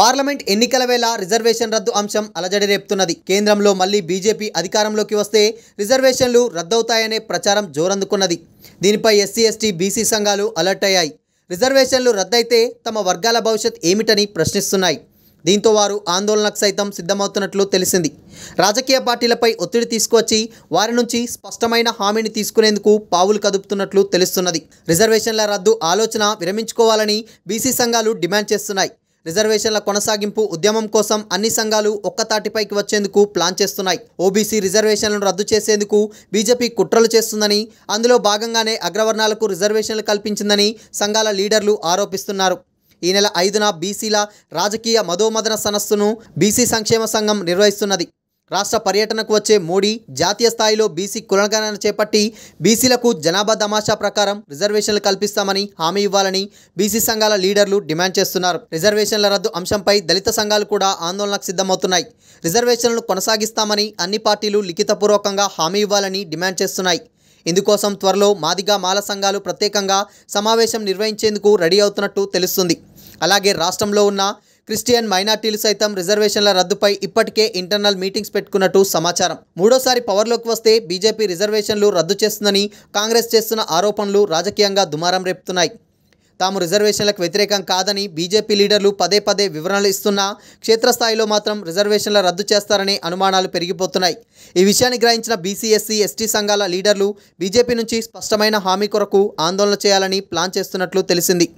parliament ఎన్నికల వేళ reservation రద్దు అంశం అలజడి రేపుతున్నది కేంద్రంలో మళ్లీ బీజేపీ అధికారంలోకి వస్తే రిజర్వేషన్లు రద్దవుతాయనే ప్రచారం జోరందుకున్నది దీనిపై ఎస్సీ ఎస్టీ బీసీ సంఘాలు అలర్ట్ అయ్యాయి రిజర్వేషన్లు రద్దయితే తమ వర్గాల భవిష్యత్ ఏమిటని ప్రశ్నిస్తున్నాయి దీంతో వారు ఆందోళనకు సైతం సిద్ధమవుతున్నట్లు తెలిసింది రాజకీయ పార్టీలపై ఒత్తిడి తీసుకువచ్చి వారి నుంచి స్పష్టమైన హామీని తీసుకునేందుకు పావులు కదుపుతున్నట్లు తెలుస్తున్నది రిజర్వేషన్ల రద్దు ఆలోచన విరమించుకోవాలని బీసీ సంఘాలు డిమాండ్ చేస్తున్నాయి రిజర్వేషన్ల కొనసాగింపు ఉద్యమం కోసం అన్ని సంఘాలు ఒక్కతాటిపైకి వచ్చేందుకు ప్లాన్ చేస్తున్నాయి ఓబీసీ రిజర్వేషన్లను రద్దు చేసేందుకు బీజేపీ కుట్రలు చేస్తుందని అందులో భాగంగానే అగ్రవర్ణాలకు రిజర్వేషన్లు కల్పించిందని సంఘాల లీడర్లు ఆరోపిస్తున్నారు ఈ నెల ఐదున బీసీల రాజకీయ మధోమదన సనస్సును బీసీ సంక్షేమ సంఘం నిర్వహిస్తున్నది రాష్ట్ర పర్యటనకు వచ్చే మోడీ జాతీయ స్థాయిలో బీసీ కులగణన చేపట్టి బీసీలకు జనాభా తమాషా ప్రకారం రిజర్వేషన్లు కల్పిస్తామని హామీ ఇవ్వాలని బీసీ సంఘాల లీడర్లు డిమాండ్ చేస్తున్నారు రిజర్వేషన్ల రద్దు అంశంపై దళిత సంఘాలు కూడా ఆందోళనకు సిద్ధమవుతున్నాయి రిజర్వేషన్లను కొనసాగిస్తామని అన్ని పార్టీలు లిఖితపూర్వకంగా హామీ ఇవ్వాలని డిమాండ్ చేస్తున్నాయి ఇందుకోసం త్వరలో మాదిగా మాల సంఘాలు ప్రత్యేకంగా సమావేశం నిర్వహించేందుకు రెడీ అవుతున్నట్టు తెలుస్తుంది అలాగే రాష్ట్రంలో ఉన్న క్రిస్టియన్ మైనార్టీలు సైతం రిజర్వేషన్ల రద్దుపై ఇప్పటికే ఇంటర్నల్ మీటింగ్స్ పెట్టుకున్నట్టు సమాచారం మూడోసారి పవర్లోకి వస్తే బీజేపీ రిజర్వేషన్లు రద్దు చేస్తుందని కాంగ్రెస్ చేస్తున్న ఆరోపణలు రాజకీయంగా దుమారం రేపుతున్నాయి తాము రిజర్వేషన్లకు వ్యతిరేకం కాదని బీజేపీ లీడర్లు పదే పదే వివరణలు ఇస్తున్నా క్షేత్రస్థాయిలో మాత్రం రిజర్వేషన్ల రద్దు చేస్తారనే అనుమానాలు పెరిగిపోతున్నాయి ఈ విషయాన్ని గ్రహించిన బీసీఎస్సీ ఎస్టీ సంఘాల లీడర్లు బీజేపీ నుంచి స్పష్టమైన హామీ కొరకు ఆందోళన చేయాలని ప్లాన్ చేస్తున్నట్లు తెలిసింది